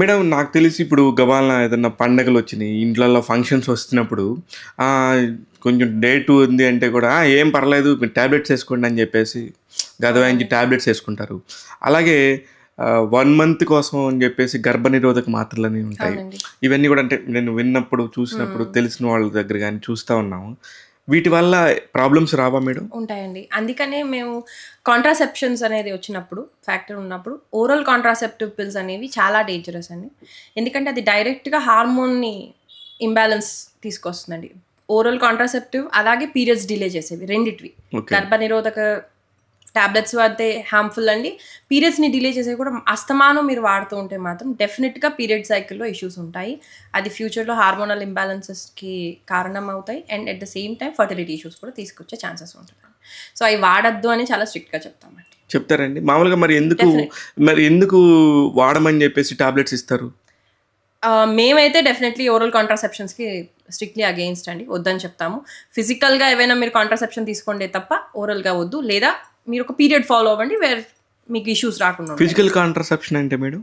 Madam నాకు తెలిసి ఇప్పుడు గబాలన ఏదన్నా పండగలు వచ్చినాయి ఇంట్లలో ఫంక్షన్స్ వస్తున్నప్పుడు కొంచెం డేట్ ఉంది అంటే కూడా ఏం పర్లేదు మీరు ట్యాబ్లెట్స్ వేసుకోండి అని చెప్పేసి గదవాయించి ట్యాబ్లెట్స్ వేసుకుంటారు అలాగే వన్ మంత్ కోసం అని చెప్పేసి గర్భనిరోధక మాత్రలు అనేవి ఉంటాయి ఇవన్నీ కూడా అంటే నేను విన్నప్పుడు చూసినప్పుడు తెలిసిన వాళ్ళ దగ్గర కానీ చూస్తూ ఉన్నాము వీటి వల్ల ప్రాబ్లమ్స్ రావా మేడం ఉంటాయండి అందుకనే మేము కాంట్రాసెప్షన్స్ అనేది వచ్చినప్పుడు ఫ్యాక్టర్ ఉన్నప్పుడు ఓరల్ కాంట్రాసెప్టివ్ పిల్స్ అనేవి చాలా డేంజరస్ అండి ఎందుకంటే అది డైరెక్ట్గా హార్మోన్ని ఇంబ్యాలెన్స్ తీసుకొస్తుందండి ఓరల్ కాంట్రాసెప్టివ్ అలాగే పీరియడ్స్ డిలే చేసేవి రెండిటివి గర్భనిరోధక ట్యాబ్లెట్స్ వాడితే హార్మ్ఫుల్ అండి పీరియడ్స్ని డిలే చేసే కూడా అస్తమానం మీరు వాడుతూ ఉంటే మాత్రం డెఫినెట్గా పీరియడ్ సైకిల్లో ఇష్యూస్ ఉంటాయి అది ఫ్యూచర్లో హార్మోనల్ ఇంబ్యాలెన్సెస్కి కారణం అవుతాయి and at the same time fertility issues కూడా తీసుకొచ్చే ఛాన్సెస్ ఉంటుంది సో అవి వాడద్దు అని చాలా స్ట్రిక్ట్గా చెప్తామండి చెప్తారండి మామూలుగా మరి ఎందుకు మరి ఎందుకు వాడమని చెప్పేసి టాబ్లెట్స్ ఇస్తారు మేమైతే డెఫినెట్లీ ఓరల్ కాంట్రాసెప్షన్స్కి స్ట్రిక్ట్లీ అగెయిన్స్ట్ అండి వద్దని చెప్తాము ఫిజికల్గా ఏవైనా మీరు కాంట్రాసెప్షన్ తీసుకోండి తప్ప ఓరల్గా వద్దు లేదా మీరు ఒక పీరియడ్ ఫాలో అవ్వండి వేర్ మీకు ఇష్యూస్ రాకుండా ఫిజికల్ కాంట్రసెప్షన్ అంటే మేడం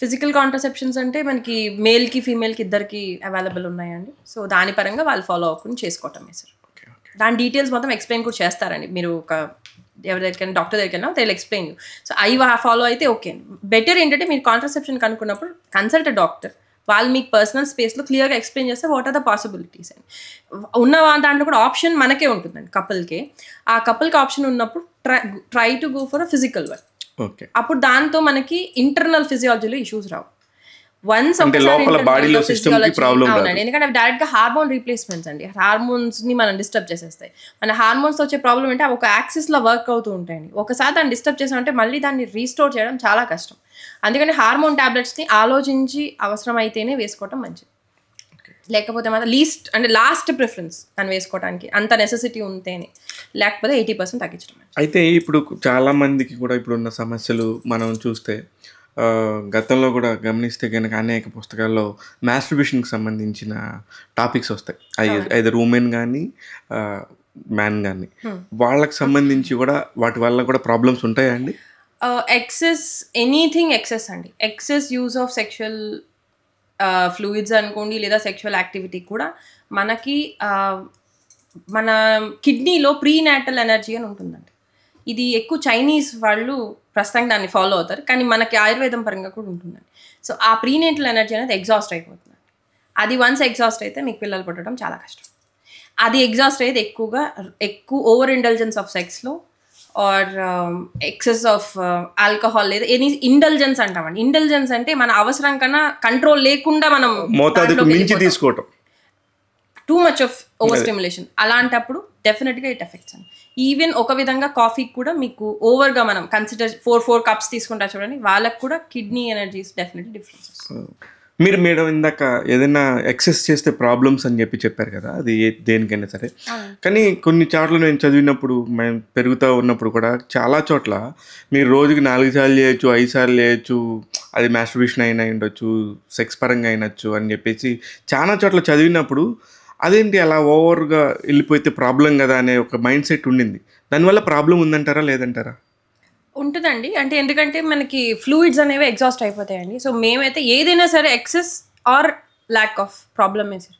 ఫిజికల్ కాంట్రసెప్షన్స్ అంటే మనకి మేల్కి ఫీమేల్కి ఇద్దరికి అవైలబుల్ ఉన్నాయండి సో దాని పరంగా వాళ్ళు ఫాలో అవ్వకుండా చేసుకోవటమే సార్ దాని డీటెయిల్స్ మొత్తం ఎక్స్ప్లెయిన్ కూడా చేస్తారండి మీరు ఒక ఎవరి దగ్గర డాక్టర్ దగ్గరికి వెళ్ళినా తెలియదు ఎక్స్ప్లెయిన్ సో అవి ఫాలో అయితే ఓకే బెటర్ ఏంటంటే మీరు కాంట్రసెప్షన్ కనుక్కున్నప్పుడు కన్సల్ట్ డాక్టర్ వాళ్ళు మీకు పర్సనల్ స్పేస్లో క్లియర్గా ఎక్స్ప్లెయిన్ చేస్తే what are the possibilities and ఉన్న దాంట్లో కూడా ఆప్షన్ మనకే ఉంటుందండి కపుల్కే ఆ కపుల్కి ఆప్షన్ ఉన్నప్పుడు try try to go for a physical work okay అప్పుడు దాంతో మనకి ఇంటర్నల్ ఫిజియాలజీలో ఇష్యూస్ రావు వన్స్ లోపల బాడీలో సిస్టమ్ ఎందుకంటే అవి డైరెక్ట్ గా హార్మోన్ రీప్లేస్మెంట్స్ అండి హార్మోన్స్ ని మనం డిస్టర్బ్ చేసేస్తాయి మన హార్మోన్స్ వచ్చే ప్రాబ్లం అంటే ఒక యాక్సిస్ లో వర్క్ అవుతూ ఉంటాయండి ఒకసారి దాన్ని డిస్టర్బ్ చేసామంటే మళ్ళీ దాన్ని రీస్టోర్ చేయడం చాలా కష్టం అందుకని హార్మోన్ టాబ్లెట్స్ ని ఆలోచించి అవసరం అయితేనే వేసుకోవటం మంచిది లేకపోతే మాత్రం లీస్ట్ అంటే లాస్ట్ ప్రిఫరెన్స్ దాన్ని వేసుకోవడానికి అంత నెసెసిటీ ఉంటేనే లేకపోతే ఎయిటీ పర్సెంట్ తగ్గించడం అయితే ఇప్పుడు చాలా మందికి కూడా ఇప్పుడున్న సమస్యలు మనం చూస్తే గతంలో కూడా గమనిస్తే కనుక అనేక పుస్తకాల్లో మ్యాస్ట్రిబ్యూషన్కి సంబంధించిన టాపిక్స్ వస్తాయి ఐ ఐదర్ ఉమెన్ కానీ మ్యాన్ కానీ వాళ్ళకి సంబంధించి కూడా వాటి వల్ల కూడా ప్రాబ్లమ్స్ ఉంటాయా అండి ఎక్సెస్ ఎనీథింగ్ ఎక్సెస్ అండి excess use of sexual fluids అనుకోండి లేదా సెక్షువల్ యాక్టివిటీ కూడా మనకి మన కిడ్నీలో ప్రీనాటల్ ఎనర్జీ అని ఉంటుందండి ఇది ఎక్కువ చైనీస్ వాళ్ళు ప్రస్తుతానికి దాన్ని ఫాలో అవుతారు కానీ మనకి ఆయుర్వేదం పరంగా కూడా ఉంటుందండి సో ఆ ప్రీనేటల్ ఎనర్జీ అనేది ఎగ్జాస్ట్ అయిపోతుంది అది వన్స్ ఎగ్జాస్ట్ అయితే మీకు పిల్లలు పుట్టడం చాలా కష్టం అది ఎగ్జాస్ట్ అయితే ఎక్కువగా ఎక్కువ ఓవర్ ఇంటెలిజెన్స్ ఆఫ్ సెక్స్లో ఆర్ ఎక్సెస్ ఆఫ్ ఆల్కహాల్ లేదా ఎనీ ఇంటెలిజెన్స్ అంటామండి ఇంటెలిజెన్స్ అంటే మన అవసరం కన్నా కంట్రోల్ లేకుండా మనం తీసుకోవటం too much of over stimulation అలాంటప్పుడు డెఫినెట్గా ఇట్ ఎఫెక్ట్స్ అండి ఈవెన్ ఒక విధంగా కాఫీకి కూడా మీకు ఓవర్గా మనం కన్సిడర్ ఫోర్ ఫోర్ కప్స్ తీసుకుంటా చూడండి వాళ్ళకి కూడా kidney energies definitely difference hmm. మీరు మేడం ఇందాక ఏదైనా ఎక్సెస్ చేస్తే ప్రాబ్లమ్స్ అని చెప్పి చెప్పారు కదా అది దేనికైనా సరే కానీ కొన్ని చోట్ల నేను చదివినప్పుడు మేము పెరుగుతూ ఉన్నప్పుడు కూడా చాలా చోట్ల మీరు రోజుకి నాలుగు సార్లు చేయొచ్చు ఐదు సార్లు చేయొచ్చు అది మ్యాస్ట్రిబ్యూషన్ అయినా ఉండొచ్చు సెక్స్ పరంగా అయినచ్చు అని చెప్పేసి చాలా చోట్ల చదివినప్పుడు అదేంటి అలా ఓవర్గా వెళ్ళిపోయితే ప్రాబ్లం కదా అనే ఒక మైండ్ సెట్ ఉండింది దానివల్ల ప్రాబ్లం ఉందంటారా లేదంటారా ఉంటుందండి అంటే ఎందుకంటే మనకి ఫ్లూయిడ్స్ అనేవి ఎగ్జాస్ట్ అయిపోతాయండి సో మేమైతే ఏదైనా సరే ఎక్సెస్ ఆర్ ల్యాక్ ఆఫ్ ప్రాబ్లమే సార్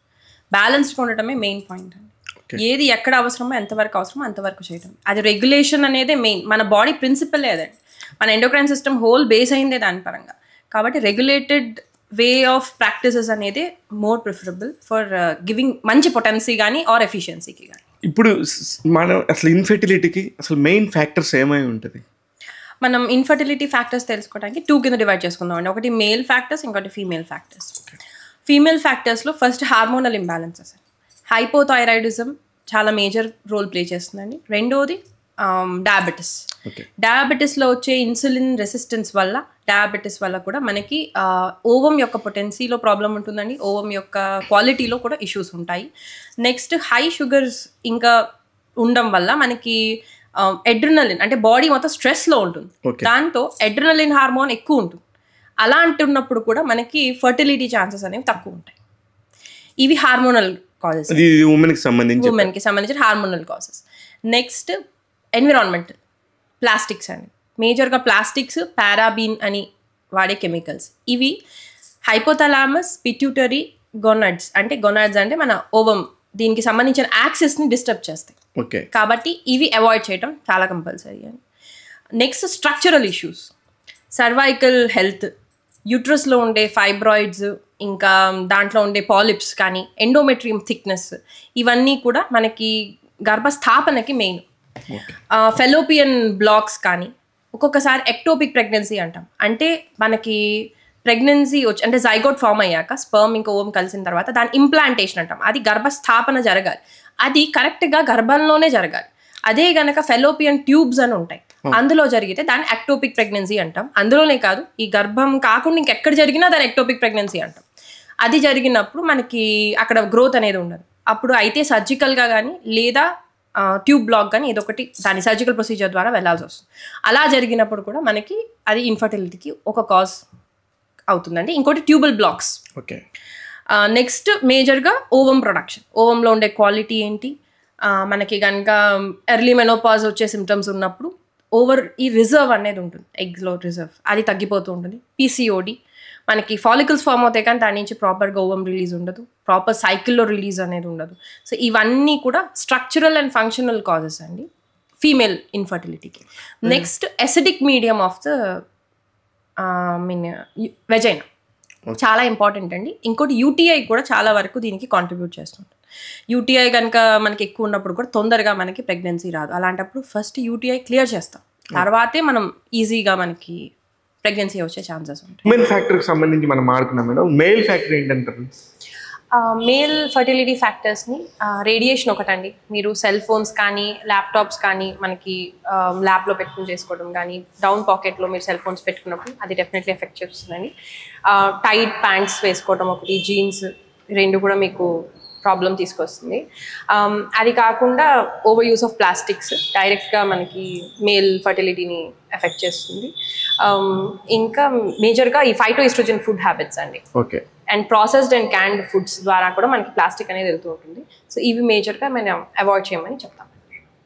బ్యాలెన్స్డ్ ఉండటమే మెయిన్ పాయింట్ అండి ఏది ఎక్కడ అవసరమో ఎంతవరకు అవసరమో అంతవరకు చేయడం అది రెగ్యులేషన్ అనేది మెయిన్ మన బాడీ ప్రిన్సిపల్ అదండి మన ఎండోక్రైన్ సిస్టమ్ హోల్ బేస్ అయిందే దాని పరంగా కాబట్టి రెగ్యులేటెడ్ వే ఆఫ్ ప్రాక్టీసెస్ అనేది మోర్ ప్రిఫరబుల్ ఫర్ గివింగ్ మంచి పొటెన్సీ కానీ ఆర్ ఎఫిషియన్సీకి కానీ ఇప్పుడు మనం అసలు ఇన్ఫెర్టిలిటీకి అసలు మెయిన్ ఫ్యాక్టర్స్ ఏమై ఉంటుంది మనం ఇన్ఫర్టిలిటీ ఫ్యాక్టర్స్ తెలుసుకోవడానికి టూ కింద డివైడ్ చేసుకుందాం అండి ఒకటి మేల్ ఫ్యాక్టర్స్ ఇంకోటి ఫీమేల్ ఫ్యాక్టర్స్ ఫీమేల్ ఫ్యాక్టర్స్లో ఫస్ట్ హార్మోనల్ ఇంబ్యాలెన్సెస్ హైపోథైరాయిడిజం చాలా మేజర్ రోల్ ప్లే చేస్తుందండి రెండోది డయాబెటీస్ um, డయాబెటీస్లో వచ్చే ఇన్సులిన్ రెసిస్టెన్స్ వల్ల డయాబెటీస్ వల్ల కూడా మనకి ఓవం యొక్క పొటెన్సీలో ప్రాబ్లం ఉంటుందండి ఓవం యొక్క క్వాలిటీలో కూడా ఇష్యూస్ ఉంటాయి నెక్స్ట్ హై షుగర్స్ ఇంకా ఉండడం వల్ల మనకి ఎడ్రినలిన్ అంటే బాడీ మొత్తం స్ట్రెస్లో ఉంటుంది దాంతో ఎడ్రినలిన్ హార్మోన్ ఎక్కువ ఉంటుంది అలా అంటున్నప్పుడు కూడా మనకి ఫర్టిలిటీ ఛాన్సెస్ అనేవి తక్కువ ఉంటాయి ఇవి హార్మోనల్ కాజెస్ ఉమెన్కి ఉమెన్కి సంబంధించిన hormonal causes next environmental plastics అండి మేజర్గా ప్లాస్టిక్స్ పారాబీన్ అని వాడే కెమికల్స్ ఇవి హైపోథలామస్ పిట్యూటరీ గొనడ్స్ అంటే గొనడ్స్ అంటే మన ఓవం దీనికి సంబంధించిన యాక్సెస్ని డిస్టర్బ్ చేస్తాయి ఓకే కాబట్టి ఇవి అవాయిడ్ చేయడం చాలా కంపల్సరీ అని next structural issues cervical health యూట్రస్లో ఉండే ఫైబ్రాయిడ్స్ ఇంకా దాంట్లో ఉండే పాలిప్స్ కానీ ఎండోమెట్రియం థిక్నెస్ ఇవన్నీ కూడా మనకి గర్భస్థాపనకి మెయిన్ ఫెలోపియన్ బ్లాక్స్ కానీ ఒక్కొక్కసారి ఎక్టోపిక్ ప్రెగ్నెన్సీ అంటాం అంటే మనకి ప్రెగ్నెన్సీ వచ్చి అంటే జైగోట్ ఫామ్ అయ్యాక స్పర్మ్ ఇంకా ఓమ్ కలిసిన తర్వాత దాని ఇంప్లాంటేషన్ అంటాం అది గర్భస్థాపన జరగాలి అది కరెక్ట్గా గర్భంలోనే జరగాలి అదే గనక ఫెలోపియన్ ట్యూబ్స్ అని ఉంటాయి hmm. అందులో జరిగితే దాన్ని ఎక్టోపిక్ ప్రెగ్నెన్సీ అంటాం అందులోనే కాదు ఈ గర్భం కాకుండా ఇంకెక్కడ జరిగినా దాని ఎక్టోపిక్ ప్రెగ్నెన్సీ అంటాం అది జరిగినప్పుడు మనకి అక్కడ గ్రోత్ అనేది ఉండదు అప్పుడు అయితే సర్జికల్గా కానీ లేదా ట్యూబ్ బ్లాక్ కానీ ఏదో ఒకటి దాని సర్జికల్ ప్రొసీజర్ ద్వారా వెళ్లాల్సి వస్తుంది అలా జరిగినప్పుడు కూడా మనకి అది ఇన్ఫర్టిలిటీకి ఒక కాజ్ అవుతుందండి ఇంకోటి ట్యూబల్ బ్లాక్స్ ఓకే నెక్స్ట్ మేజర్గా ఓవం ప్రొడక్షన్ ఓవంలో ఉండే క్వాలిటీ ఏంటి మనకి కనుక ఎర్లీ మెనోపాజ్ వచ్చే సిమ్టమ్స్ ఉన్నప్పుడు ఓవర్ ఈ రిజర్వ్ అనేది ఉంటుంది ఎగ్స్లో రిజర్వ్ అది తగ్గిపోతూ ఉంటుంది పీసీఓడి మనకి ఫాలికల్స్ ఫామ్ అవుతాయి కానీ దాని నుంచి ప్రాపర్ గౌవం రిలీజ్ ఉండదు ప్రాపర్ సైకిల్లో రిలీజ్ అనేది ఉండదు సో ఇవన్నీ కూడా స్ట్రక్చరల్ అండ్ ఫంక్షనల్ కాజెస్ అండి ఫీమేల్ ఇన్ఫర్టిలిటీకి next acidic medium of the mean vagina చాలా ఇంపార్టెంట్ అండి ఇంకోటి యూటీఐ కూడా చాలా వరకు దీనికి కాంట్రిబ్యూట్ చేస్తుంది యూటీఐ కనుక మనకి ఎక్కువ ఉన్నప్పుడు కూడా తొందరగా మనకి ప్రెగ్నెన్సీ రాదు అలాంటప్పుడు ఫస్ట్ యూటీఐ క్లియర్ చేస్తాం hmm. తర్వాతే మనం ఈజీగా మనకి ప్రెగ్నెన్సీ వచ్చే ఛాన్సెస్ ఉంటాయి మేల్ సంబంధించి మనం ఆడుకున్నాం మేడం మేల్ ఫ్యాక్టర్ ఏంటంటారు మేల్ ఫర్టిలిటీ ఫ్యాక్టర్స్ని రేడియేషన్ ఒకటండి మీరు సెల్ ఫోన్స్ కానీ ల్యాప్టాప్స్ కానీ మనకి ల్యాబ్లో పెట్టుకుని చేసుకోవడం కానీ డౌన్ పాకెట్లో మీరు సెల్ ఫోన్స్ పెట్టుకున్నప్పుడు అది డెఫినెట్లీ ఎఫెక్ట్ చేస్తుందండి టైట్ ప్యాంట్స్ వేసుకోవడం ఒకటి జీన్స్ రెండు కూడా మీకు ప్రాబ్లం తీసుకొస్తుంది um, అది కాకుండా ఓవర్ యూస్ ఆఫ్ ప్లాస్టిక్స్ డైరెక్ట్గా మనకి మేల్ ఫర్టిలిటీని ఎఫెక్ట్ చేస్తుంది um, ఇంకా మేజర్గా ఈ ఫైటో ఈస్ట్రోజన్ ఫుడ్ హ్యాబిట్స్ అండి okay and processed and canned foods ద్వారా కూడా మనకి ప్లాస్టిక్ అనేది వెళ్తూ ఉంటుంది సో ఇవి మేజర్గా మనం అవాయిడ్ చేయమని చెప్తాం